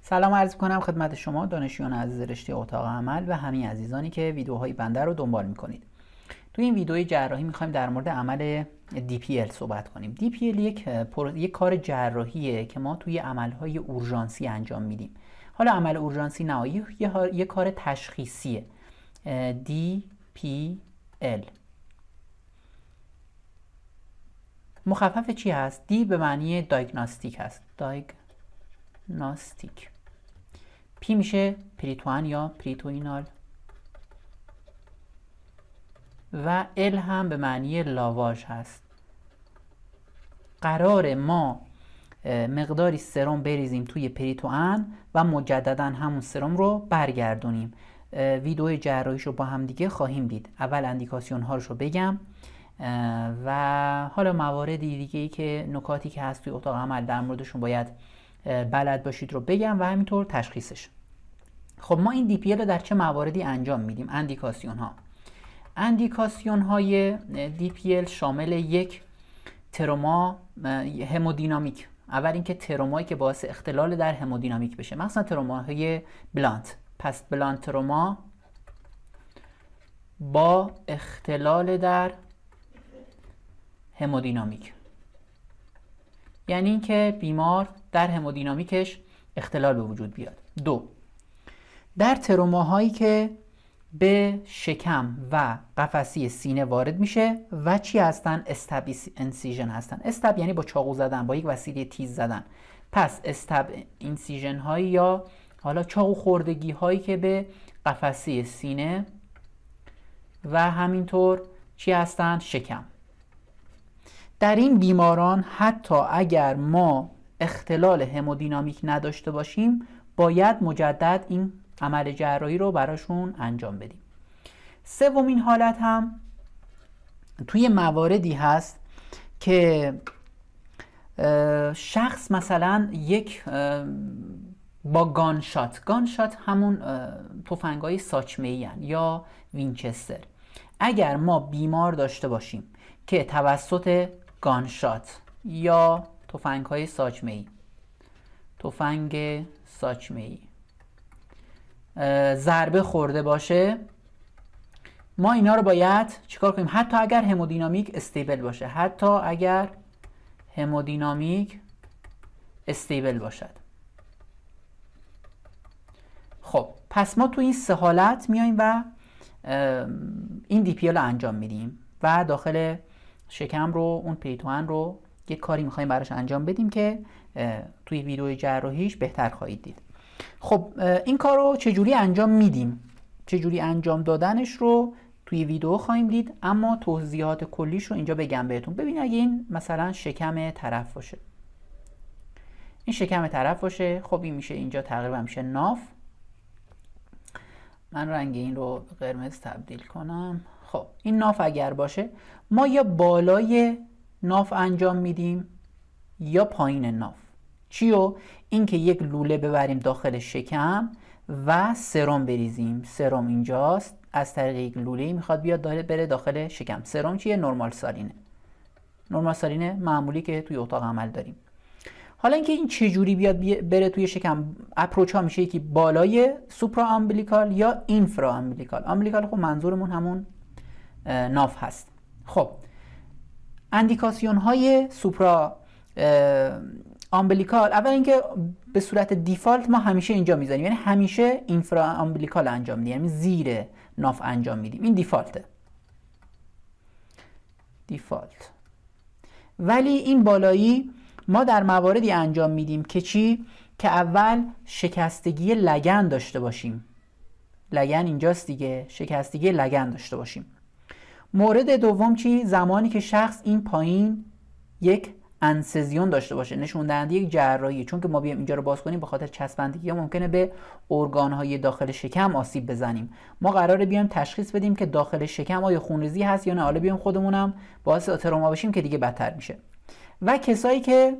سلام عرض کنم خدمت شما دانشجویان عزیز رشته اتاق عمل و همه عزیزانی که ویدیوهای بنده رو دنبال میکنید تو این ویدیوی جراحی میخوایم در مورد عمل DPL صحبت کنیم DPL یک, پر... یک کار جراحیه که ما توی عملهای اورژانسی انجام میدیم حالا عمل اورژانسی نهایی یه, یه کار تشخیصیه DPL مخفف چی هست دی به معنی دایگناستیک هست دایگناستیک پی میشه پریتوان یا پریتوینال و ال هم به معنی لاواژ هست قرار ما مقداری سرم بریزیم توی پریتوان و مجددا همون سرم رو برگردونیم ویدیو جراحیش رو با هم دیگه خواهیم دید اول اندیکاسیون ها رو بگم و حالا موارد دیگه ای که نکاتی که هست توی اتاق عمل در موردشون باید بلد باشید رو بگم و همینطور تشخیصش خب ما این DPL رو در چه مواردی انجام میدیم اندیکاسیون ها اندیکاسیون های DPL شامل یک تروما همودینامیک اول اینکه ترومایی که باعث اختلال در همودینامیک بشه مثلا تروماهای بلانت پس بلانت تروما با اختلال در همودینامیک یعنی اینکه بیمار در همودینامیکش اختلال به وجود بیاد دو در تروماهایی که به شکم و قفسی سینه وارد میشه و چی هستن استب انسیژن هستن استب یعنی با چاقو زدن با یک وسیله تیز زدن پس استب انسیژن هایی یا حالا چاقو خوردگی هایی که به قفسی سینه و همینطور چی هستن شکم در این بیماران حتی اگر ما اختلال همودینامیک نداشته باشیم باید مجدد این عمل جراحی رو براشون انجام بدیم سومین حالت هم توی مواردی هست که شخص مثلا یک با گانشات گانشات همون توفنگ های ساچمه یا وینچستر اگر ما بیمار داشته باشیم که توسط گانشات یا تفنگ های ساچمه ای تفنگ ساچمه ای ضربه خورده باشه ما اینا رو باید چیکار کنیم حتی اگر همودینامیک استیبل باشه حتی اگر همودینامیک استیبل باشد خب پس ما تو این سه حالت میایم و این پی رو انجام میدیم و داخل شکم رو اون پیتوان رو یه کاری میخوایم براش انجام بدیم که توی ویدیو جراحیش بهتر خواهید دید خب این کار رو چجوری انجام میدیم چجوری انجام دادنش رو توی ویدیو خواهیم دید اما توضیحات کلیش رو اینجا بگم بهتون ببین اگه این مثلا شکم طرف باشه این شکم طرف باشه خب این میشه اینجا تقریبا میشه ناف من رنگ این رو به قرمز تبدیل کنم خب این ناف اگر باشه ما یا بالای ناف انجام میدیم یا پایین ناف چیو اینکه یک لوله ببریم داخل شکم و سرم بریزیم سرم اینجاست از طریق یک لوله میخواد بیاد داره بره داخل شکم سرم چیه نرمال سالینه نرمال سالینه معمولی که توی اتاق عمل داریم حالا اینکه این چه جوری بیاد بره توی شکم اپروچ ها میشه یکی بالای سوپرا آمبلیکال یا اینفرا آمبلیکال امبلیکال خب منظورمون همون ناف هست خب اندیکاسیون های سوپرا آمبلیکال اول اینکه به صورت دیفالت ما همیشه اینجا میزنیم یعنی همیشه اینفرا آمبلیکال انجام میدیم یعنی زیر ناف انجام میدیم این دیفالته دیفالت ولی این بالایی ما در مواردی انجام میدیم که چی که اول شکستگی لگن داشته باشیم لگن اینجاست دیگه شکستگی لگن داشته باشیم مورد دوم چی زمانی که شخص این پایین یک انسزیون داشته باشه نشون دهنده یک جراحی چون که ما بیایم اینجا رو باز کنیم به خاطر چسبندگی یا ممکنه به ارگانهای داخل شکم آسیب بزنیم ما قراره بیایم تشخیص بدیم که داخل شکم آیا خونریزی هست یا نه حالا بیایم خودمونم باعث ما بشیم که دیگه بدتر میشه و کسایی که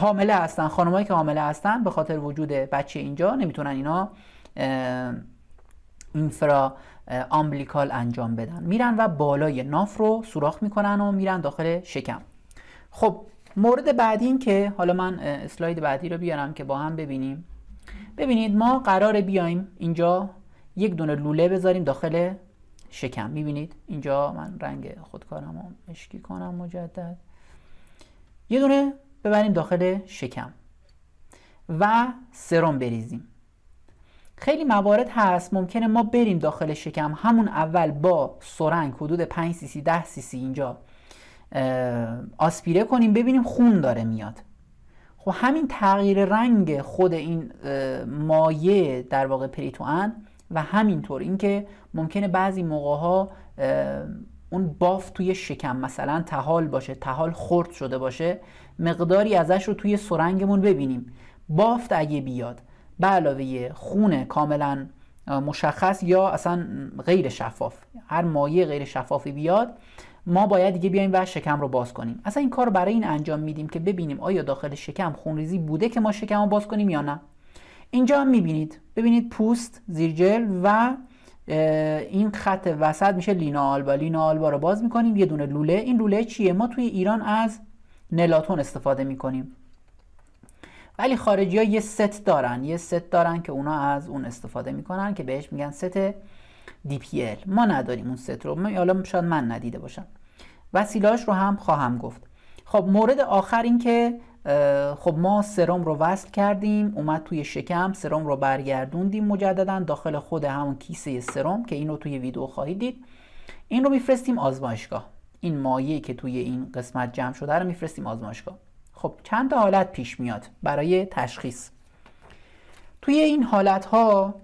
حامله هستن خانمایی که حامله هستن به خاطر وجود بچه اینجا نمیتونن اینا اینفرا آمبلیکال انجام بدن میرن و بالای ناف رو سوراخ میکنن و میرن داخل شکم خب مورد بعدی این که حالا من اسلاید بعدی رو بیارم که با هم ببینیم ببینید ما قرار بیایم اینجا یک دونه لوله بذاریم داخل شکم میبینید اینجا من رنگ خودکارم رو مشکی کنم مجدد یه دونه ببریم داخل شکم و سرم بریزیم خیلی موارد هست ممکنه ما بریم داخل شکم همون اول با سرنگ حدود 5 سی سی 10 سی سی اینجا آسپیره کنیم ببینیم خون داره میاد خب همین تغییر رنگ خود این مایه در واقع پریتوان و همینطور اینکه ممکنه بعضی موقع ها اون باف توی شکم مثلا تحال باشه تحال خرد شده باشه مقداری ازش رو توی سرنگمون ببینیم بافت اگه بیاد به علاوه خون کاملا مشخص یا اصلا غیر شفاف هر مایع غیر شفافی بیاد ما باید دیگه بیایم و شکم رو باز کنیم اصلا این کار برای این انجام میدیم که ببینیم آیا داخل شکم خونریزی بوده که ما شکم رو باز کنیم یا نه اینجا هم میبینید ببینید پوست زیر و این خط وسط میشه لینا آلبا لینا آلبا رو باز میکنیم یه دونه لوله این لوله چیه ما توی ایران از نلاتون استفاده میکنیم ولی خارجی یه ست دارن یه ست دارن که اونا از اون استفاده میکنن که بهش میگن ست ال. ما نداریم اون ست رو حالا شاید من ندیده باشم وسیلاش رو هم خواهم گفت خب مورد آخر این که خب ما سرم رو وصل کردیم اومد توی شکم سرم رو برگردوندیم مجددا داخل خود همون کیسه سرم که اینو توی ویدیو خواهید دید این رو میفرستیم آزمایشگاه این مایه که توی این قسمت جمع شده رو میفرستیم آزمایشگاه خب چند تا حالت پیش میاد برای تشخیص توی این حالت ها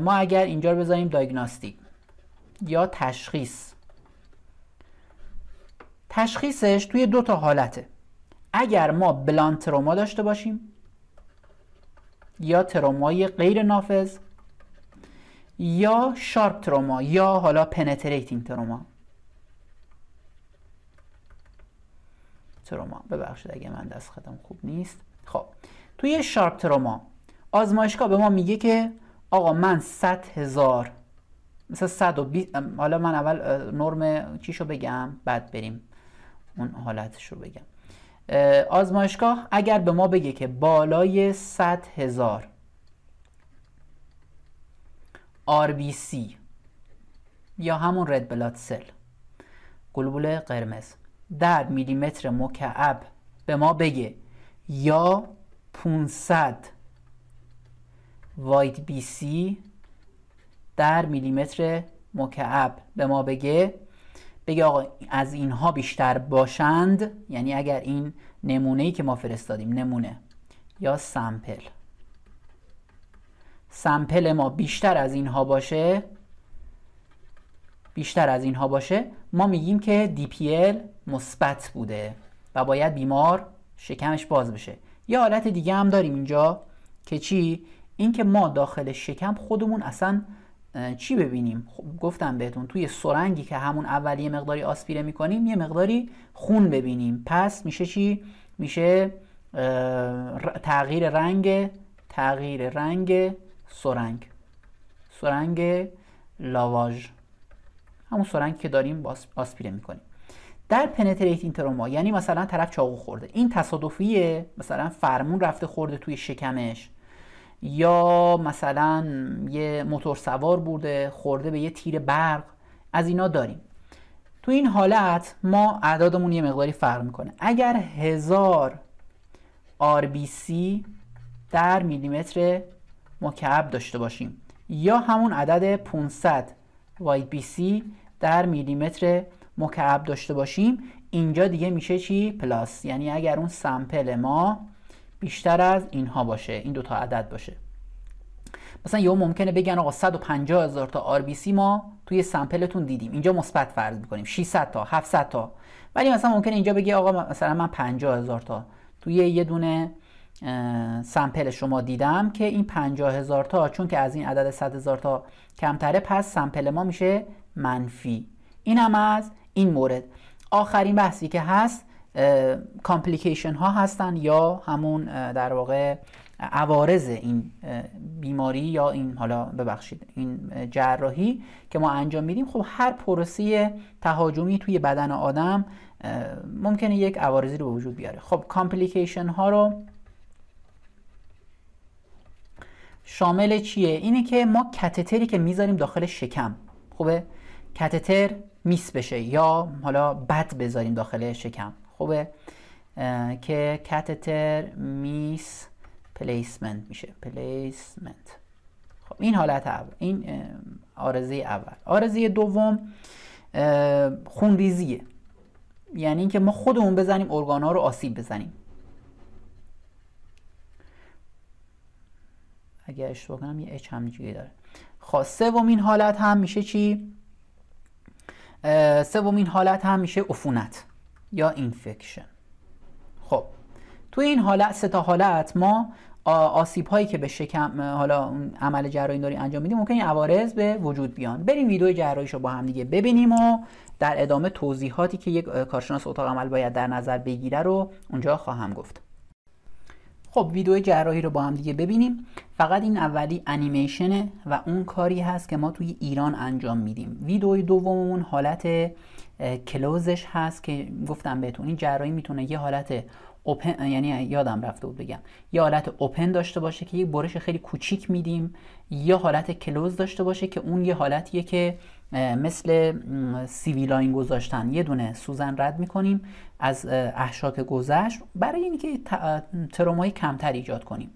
ما اگر اینجا رو بذاریم دایگناستیک یا تشخیص تشخیصش توی دو تا حالته اگر ما بلانت تروما داشته باشیم یا ترومای غیر نافذ یا شارپ تروما یا حالا پنتریتینگ تروما تروما ببخشید اگه من دست خدم خوب نیست خب توی شارپ تروما آزمایشگاه به ما میگه که آقا من 100 هزار مثلا 120 حالا من اول نرم چیشو بگم بعد بریم اون حالتش رو بگم آزمایشگاه اگر به ما بگه که بالای 100 هزار RBC یا همون رد بلاد سل گلوبول قرمز در میلیمتر مکعب به ما بگه یا 500 وایت بی سی در میلیمتر مکعب به ما بگه بگه آقا از اینها بیشتر باشند یعنی اگر این نمونه ای که ما فرستادیم نمونه یا سمپل سمپل ما بیشتر از اینها باشه بیشتر از اینها باشه ما میگیم که DPL مثبت بوده و باید بیمار شکمش باز بشه یه حالت دیگه هم داریم اینجا که چی اینکه ما داخل شکم خودمون اصلا چی ببینیم خب گفتم بهتون توی سرنگی که همون اول یه مقداری آسپیره میکنیم یه مقداری خون ببینیم پس میشه چی میشه تغییر رنگ تغییر رنگ سرنگ سرنگ لاواژ همون سرنگی که داریم آسپیره میکنیم در پنتریت اینتروما یعنی مثلا طرف چاقو خورده این تصادفیه مثلا فرمون رفته خورده توی شکمش یا مثلا یه موتور سوار بوده خورده به یه تیر برق از اینا داریم تو این حالت ما اعدادمون یه مقداری فرق میکنه اگر هزار RBC در میلیمتر مکعب داشته باشیم یا همون عدد 500 YBC در میلیمتر مکعب داشته باشیم اینجا دیگه میشه چی پلاس یعنی اگر اون سمپل ما بیشتر از اینها باشه این دوتا عدد باشه مثلا یهو ممکنه بگن آقا 150 هزار تا آر بی ما توی سمپلتون دیدیم اینجا مثبت فرض میکنیم 600 تا 700 تا ولی مثلا ممکنه اینجا بگی آقا مثلا من 50 هزار تا توی یه دونه سمپل شما دیدم که این 50 هزار تا چون که از این عدد 100 هزار تا کمتره پس سمپل ما میشه منفی این هم از این مورد آخرین بحثی که هست کامپلیکیشن ها هستن یا همون در واقع عوارض این بیماری یا این حالا ببخشید این جراحی که ما انجام میدیم خب هر پروسیه تهاجمی توی بدن آدم ممکنه یک عوارضی رو به وجود بیاره خب کامپلیکیشن ها رو شامل چیه اینه که ما کتتری که میذاریم داخل شکم خوبه کتتر میس بشه یا حالا بد بذاریم داخل شکم خوبه که کاتتر میس پلیسمنت میشه پلیسمنت خب این حالت اول این آرزه اول آرزه دوم خونریزیه یعنی اینکه ما خودمون بزنیم ارگان ها رو آسیب بزنیم اگر اشتباه کنم یه اچ هم داره خب سومین حالت هم میشه چی سومین حالت هم میشه عفونت یا اینفکشن خب تو این حالت سه تا حالت ما آسیب هایی که به شکم حالا عمل جراحی داری انجام میدیم ممکن عوارض به وجود بیان بریم ویدیو جراحیش رو با هم دیگه ببینیم و در ادامه توضیحاتی که یک کارشناس اتاق عمل باید در نظر بگیره رو اونجا خواهم گفت خب ویدیو جراحی رو با هم دیگه ببینیم فقط این اولی انیمیشنه و اون کاری هست که ما توی ایران انجام میدیم ویدیو دوممون حالت کلوزش هست که گفتم بهتون این جراحی میتونه یه حالت اوپن یعنی یادم رفته بود بگم یه حالت اوپن داشته باشه که یه برش خیلی کوچیک میدیم یا حالت کلوز داشته باشه که اون یه حالتیه که مثل سیویلاین گذاشتن یه دونه سوزن رد میکنیم از احشاک گذشت برای اینکه ترومای کمتر ایجاد کنیم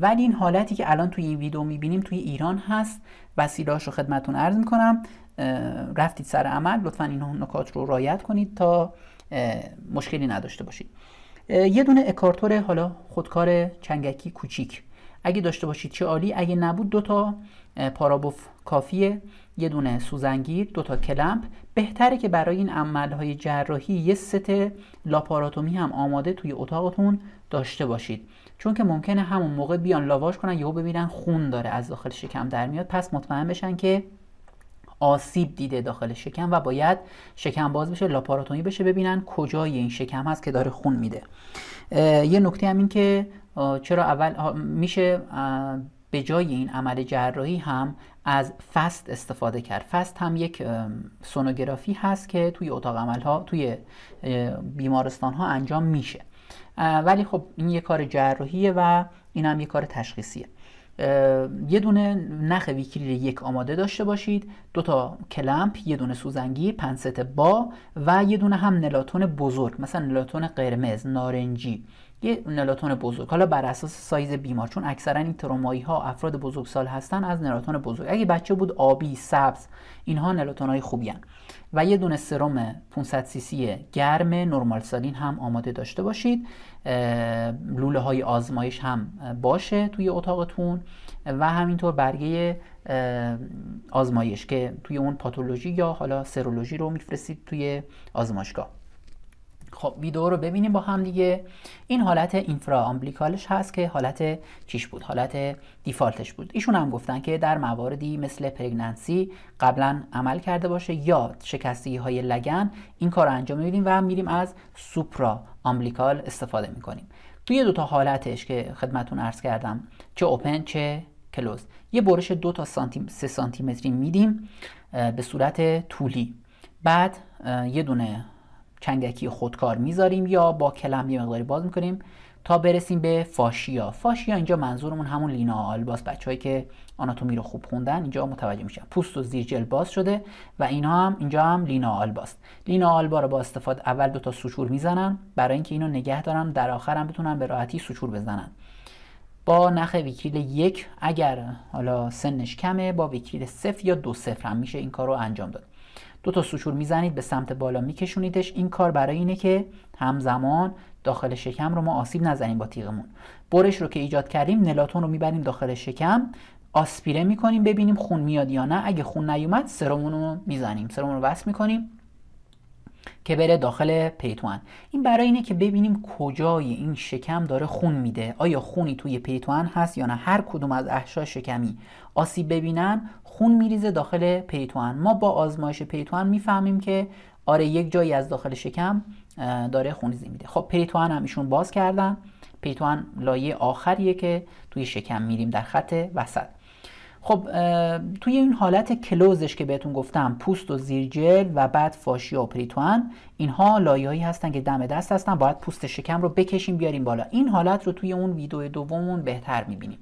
ولی این حالتی که الان توی این ویدیو میبینیم توی ایران هست وسیلهاش رو خدمتون عرض میکنم رفتید سر عمل لطفا این نکات رو رایت کنید تا مشکلی نداشته باشید یه دونه اکارتور حالا خودکار چنگکی کوچیک اگه داشته باشید چه عالی اگه نبود دوتا پارابوف کافیه یه دونه سوزنگیر دوتا تا کلمپ بهتره که برای این عملهای جراحی یه ست لاپاراتومی هم آماده توی اتاقتون داشته باشید چون که ممکنه همون موقع بیان لاواش کنن یهو ببینن خون داره از داخل شکم در میاد پس مطمئن بشن که آسیب دیده داخل شکم و باید شکم باز بشه لاپاراتومی بشه ببینن کجای این شکم هست که داره خون میده یه نکته هم این که چرا اول میشه به جای این عمل جراحی هم از فست استفاده کرد فست هم یک سونوگرافی هست که توی اتاق عمل ها توی بیمارستان ها انجام میشه ولی خب این یه کار جراحیه و این هم یه کار تشخیصیه یه دونه نخ ویکریل یک آماده داشته باشید دو تا کلمپ یه دونه سوزنگی پنست با و یه دونه هم نلاتون بزرگ مثلا نلاتون قرمز نارنجی یه نلاتون بزرگ حالا بر اساس سایز بیمار چون اکثرا این ترومایی ها افراد بزرگسال هستن از نلاتون بزرگ اگه بچه بود آبی سبز اینها نراتون های خوبی هن. و یه دونه سرم 500 سی سی گرم نرمال سالین هم آماده داشته باشید لوله های آزمایش هم باشه توی اتاقتون و همینطور برگه آزمایش که توی اون پاتولوژی یا حالا سرولوژی رو میفرستید توی آزمایشگاه خب ویدیو رو ببینیم با هم دیگه این حالت اینفرا آمبلیکالش هست که حالت چیش بود حالت دیفالتش بود ایشون هم گفتن که در مواردی مثل پرگننسی قبلا عمل کرده باشه یا شکستگی های لگن این کار رو انجام میدیم و میریم از سوپرا آمبلیکال استفاده میکنیم توی دوتا حالتش که خدمتون عرض کردم چه اوپن چه کلوز یه برش دو تا سانتی... سه سانتی میدیم به صورت طولی بعد یه دونه کندکی خودکار میذاریم یا با کلم یه مقداری باز میکنیم تا برسیم به فاشیا فاشیا اینجا منظورمون همون لینا آلباس بچههایی که آناتومی رو خوب خوندن اینجا متوجه میشن پوست و زیر باز شده و اینا هم اینجا هم لینا آلباست لینا آلبا رو با استفاده اول دو تا سوچور میزنن برای اینکه اینو نگه دارن در آخر هم بتونن به راحتی سوچور بزنن با نخ ویکریل یک اگر حالا سنش کمه با ویکریل صفر یا دو صفر هم میشه این کار انجام داد دو تا سوچور میزنید به سمت بالا میکشونیدش این کار برای اینه که همزمان داخل شکم رو ما آسیب نزنیم با تیغمون برش رو که ایجاد کردیم نلاتون رو میبریم داخل شکم آسپیره میکنیم ببینیم خون میاد یا نه اگه خون نیومد سرمون رو میزنیم سرمون رو وصل میکنیم که بره داخل پیتوان این برای اینه که ببینیم کجای این شکم داره خون میده آیا خونی توی پیتوان هست یا نه هر کدوم از احشاء شکمی آسیب ببینن خون میریزه داخل پیتوان ما با آزمایش پیتوان میفهمیم که آره یک جایی از داخل شکم داره خونریزی میده خب پریتوان هم ایشون باز کردن پریتوان لایه آخریه که توی شکم میریم در خط وسط خب توی این حالت کلوزش که بهتون گفتم پوست و زیرجل و بعد فاشیا و پریتوان اینها لایه‌ای هستن که دم دست هستن باید پوست شکم رو بکشیم بیاریم بالا این حالت رو توی اون ویدیو دومون بهتر میبینیم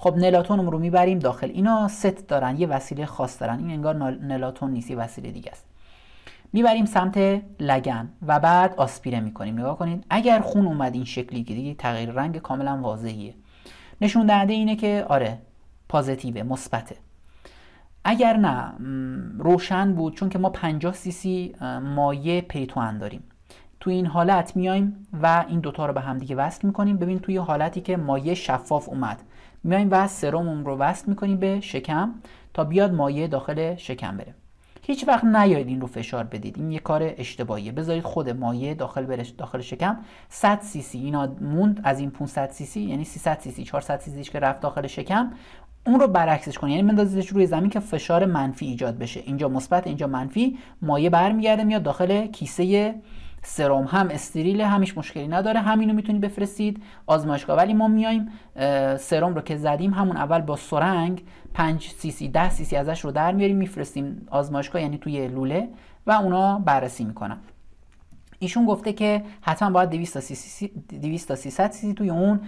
خب نلاتون رو میبریم داخل اینا ست دارن یه وسیله خاص دارن این انگار نلاتون نیست یه وسیله دیگه است میبریم سمت لگن و بعد آسپیره میکنیم نگاه کنید اگر خون اومد این شکلی که دیگه تغییر رنگ کاملا واضحیه نشون دهنده اینه که آره پازیتیوه مثبته اگر نه روشن بود چون که ما 50 سی مایه مایع داریم تو این حالت میایم و این دوتا رو به هم دیگه وصل میکنیم ببین توی حالتی که مایه شفاف اومد میایم و سرممون رو وصل میکنیم به شکم تا بیاد مایه داخل شکم بره هیچ وقت نیاید این رو فشار بدید این یه کار اشتباهیه بذارید خود مایه داخل بره داخل شکم 100 سی سی اینا موند از این 500 سی سی یعنی 300 سی سی 400 سی سی که رفت داخل شکم اون رو برعکسش کنید یعنی بندازیدش روی زمین که فشار منفی ایجاد بشه اینجا مثبت اینجا منفی مایه برمیگرده میاد داخل کیسه سرم هم استریل همیش مشکلی نداره همینو میتونید بفرستید آزمایشگاه ولی ما میایم سرم رو که زدیم همون اول با سرنگ 5 سی سی 10 سی سی ازش رو در میاریم میفرستیم آزمایشگاه یعنی توی لوله و اونا بررسی میکنن ایشون گفته که حتما باید 200 تا 300 سی سی توی اون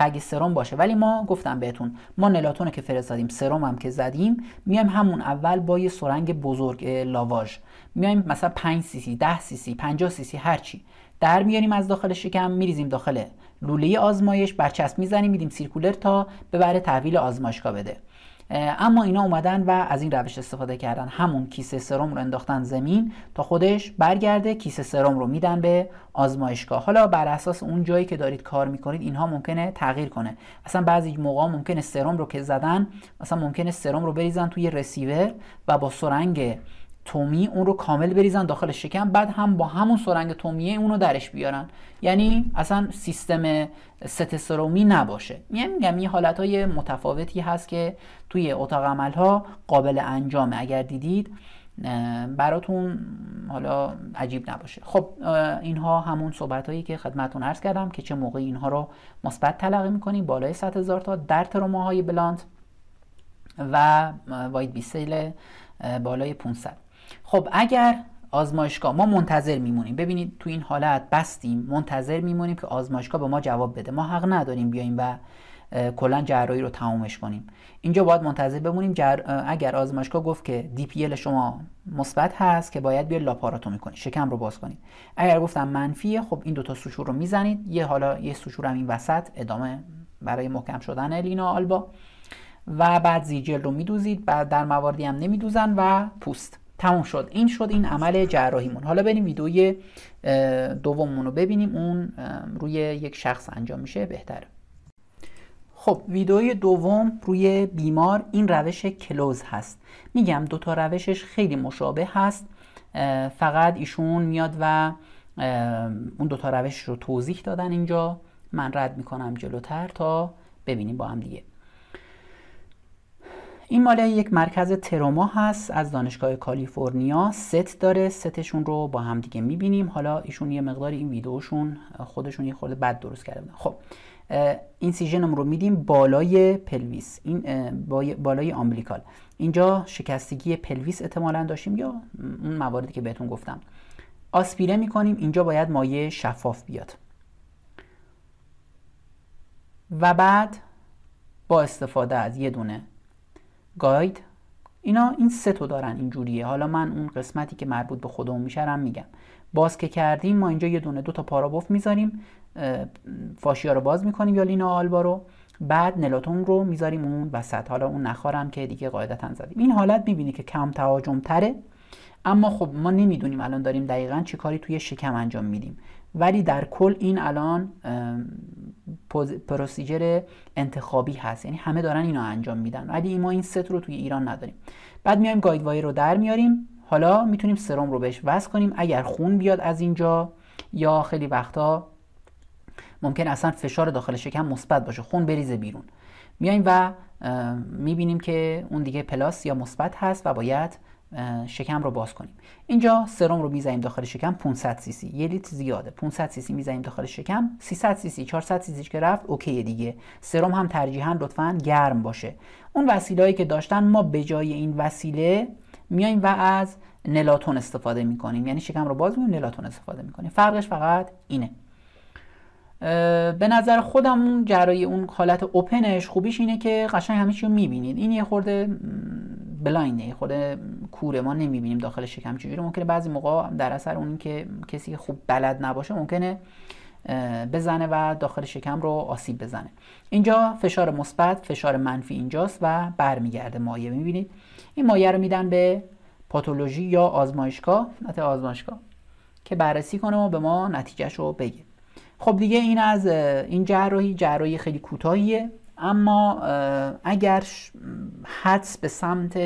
بگ سرم باشه ولی ما گفتم بهتون ما نلاتون رو که فرستادیم سرم هم که زدیم میایم همون اول با یه سرنگ بزرگ لاواژ میایم مثلا 5 سی سی 10 سی سی 50 سی سی هر چی در میاریم از داخل شکم میریزیم داخل لوله آزمایش برچسب میزنیم میدیم سیرکولر تا ببره تحویل آزمایشگاه بده اما اینا اومدن و از این روش استفاده کردن همون کیسه سرم رو انداختن زمین تا خودش برگرده کیسه سرم رو میدن به آزمایشگاه حالا بر اساس اون جایی که دارید کار میکنید اینها ممکنه تغییر کنه اصلا بعضی موقع ممکنه سرم رو که زدن اصلا ممکنه سرم رو بریزن توی رسیور و با سرنگ تومی اون رو کامل بریزن داخل شکم بعد هم با همون سرنگ تومیه اون رو درش بیارن یعنی اصلا سیستم ستسرومی نباشه میگم یه حالت های متفاوتی هست که توی اتاق عمل ها قابل انجامه اگر دیدید براتون حالا عجیب نباشه خب اینها همون صحبت هایی که خدمتون عرض کردم که چه موقع اینها رو مثبت تلقی میکنی بالای 100 هزار تا در تروماهای بلانت و واید بیسیل بالای 500 خب اگر آزمایشگاه ما منتظر میمونیم ببینید تو این حالت بستیم منتظر میمونیم که آزمایشگاه به ما جواب بده ما حق نداریم بیایم و کلا جراحی رو تمامش کنیم اینجا باید منتظر بمونیم اگر آزمایشگاه گفت که دی شما مثبت هست که باید بیا لاپاراتومی کنید شکم رو باز کنید اگر گفتم منفیه خب این دوتا سوشور رو میزنید یه حالا یه سوشور هم این وسط ادامه برای محکم شدن لینا آلبا و بعد زیجل رو میدوزید بعد در مواردی هم نمیدوزن و پوست تموم شد این شد این عمل جراحیمون حالا بریم ویدوی دوممون رو ببینیم اون روی یک شخص انجام میشه بهتره خب ویدئوی دوم روی بیمار این روش کلوز هست میگم دوتا روشش خیلی مشابه هست فقط ایشون میاد و اون دوتا روش رو توضیح دادن اینجا من رد میکنم جلوتر تا ببینیم با هم دیگه این مال یک مرکز تروما هست از دانشگاه کالیفرنیا ست داره ستشون رو با هم دیگه میبینیم حالا ایشون یه مقدار این ویدیوشون خودشون یه خورده بد درست کرده بودن خب سیژنم رو میدیم بالای پلویس این بالای آمبلیکال اینجا شکستگی پلویس احتمالا داشتیم یا اون مواردی که بهتون گفتم آسپیره میکنیم اینجا باید مایه شفاف بیاد و بعد با استفاده از یه دونه گاید اینا این سه تا دارن اینجوریه حالا من اون قسمتی که مربوط به خودمون میشرم میگم باز که کردیم ما اینجا یه دونه دو تا پارابوف میذاریم فاشیا رو باز میکنیم یا لینا آلبا رو بعد نلاتون رو میذاریم اون وسط حالا اون نخارم که دیگه قاعدتا زدیم این حالت میبینی که کم تهاجم تره اما خب ما نمیدونیم الان داریم دقیقا چه کاری توی شکم انجام میدیم ولی در کل این الان پروسیجر انتخابی هست یعنی همه دارن اینو انجام میدن ولی ما این ست رو توی ایران نداریم بعد میایم گاید وایر رو در میاریم حالا میتونیم سرم رو بهش وصل کنیم اگر خون بیاد از اینجا یا خیلی وقتا ممکن اصلا فشار داخل شکم مثبت باشه خون بریزه بیرون میایم و میبینیم که اون دیگه پلاس یا مثبت هست و باید شکم رو باز کنیم اینجا سرم رو میزنیم داخل شکم 500 سی سی یه لیتر زیاده 500 سی سی میزنیم داخل شکم 300 سی سی 400 سی سی که رفت اوکی دیگه سرم هم ترجیحاً لطفا گرم باشه اون وسیلهایی که داشتن ما به جای این وسیله میایم و از نلاتون استفاده میکنیم یعنی شکم رو باز میکنیم نلاتون استفاده میکنیم فرقش فقط اینه به نظر خودم اون جرای اون حالت اوپنش خوبیش اینه که قشنگ همه چی رو این یه خورده بلایند یه خورده کوره ما نمیبینیم داخل شکم چجوری ممکنه بعضی موقع در اثر اون که کسی که خوب بلد نباشه ممکنه بزنه و داخل شکم رو آسیب بزنه اینجا فشار مثبت فشار منفی اینجاست و برمیگرده مایه میبینید این مایه رو میدن به پاتولوژی یا آزمایشگاه آزمایشگاه که بررسی کنه و به ما نتیجهش رو بگه خب دیگه این از این جراحی جراحی خیلی کوتاهیه اما اگر حدس به سمت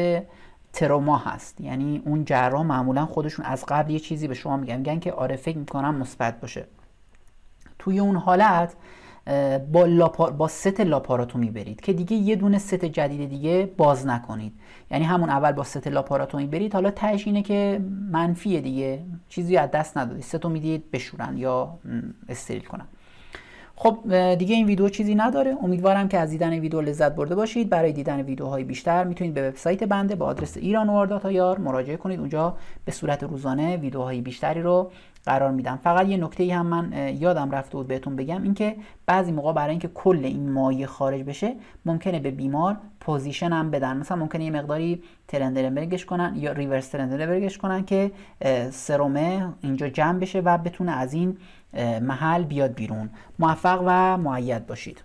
تروما هست یعنی اون جراح معمولا خودشون از قبل یه چیزی به شما میگن میگن که آره فکر میکنم مثبت باشه توی اون حالت با, با ست لاپاراتومی برید که دیگه یه دونه ست جدید دیگه باز نکنید یعنی همون اول با ست لاپاراتومی برید حالا تهش اینه که منفیه دیگه چیزی از دست ندادید ستو میدید بشورن یا استریل کنن خب دیگه این ویدیو چیزی نداره امیدوارم که از دیدن ویدیو لذت برده باشید برای دیدن ویدیوهای بیشتر میتونید به وبسایت بنده با آدرس ایرانوار.ir مراجعه کنید اونجا به صورت روزانه ویدیوهای بیشتری رو قرار میدم فقط یه نکته ای هم من یادم رفته بود بهتون بگم اینکه بعضی موقع برای اینکه کل این مایه خارج بشه ممکنه به بیمار پوزیشن هم بدن مثلا ممکنه یه مقداری برگش کنن یا ریورس برگش کنن که سرومه اینجا جمع بشه و بتونه از این محل بیاد بیرون موفق و معید باشید